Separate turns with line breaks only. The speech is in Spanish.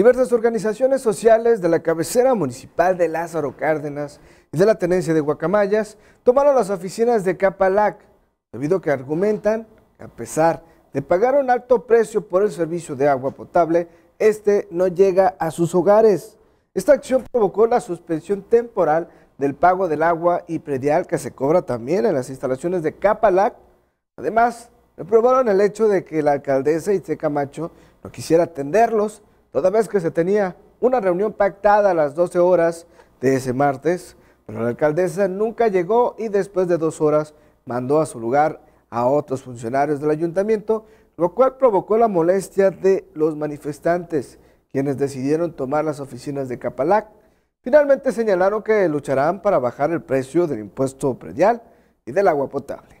Diversas organizaciones sociales de la cabecera municipal de Lázaro Cárdenas y de la tenencia de Guacamayas tomaron las oficinas de Capalac, debido a que argumentan que a pesar de pagar un alto precio por el servicio de agua potable, este no llega a sus hogares. Esta acción provocó la suspensión temporal del pago del agua y predial que se cobra también en las instalaciones de Capalac. Además, reprobaron el hecho de que la alcaldesa Itze Camacho no quisiera atenderlos toda vez que se tenía una reunión pactada a las 12 horas de ese martes, pero la alcaldesa nunca llegó y después de dos horas mandó a su lugar a otros funcionarios del ayuntamiento, lo cual provocó la molestia de los manifestantes, quienes decidieron tomar las oficinas de Capalac. Finalmente señalaron que lucharán para bajar el precio del impuesto predial y del agua potable.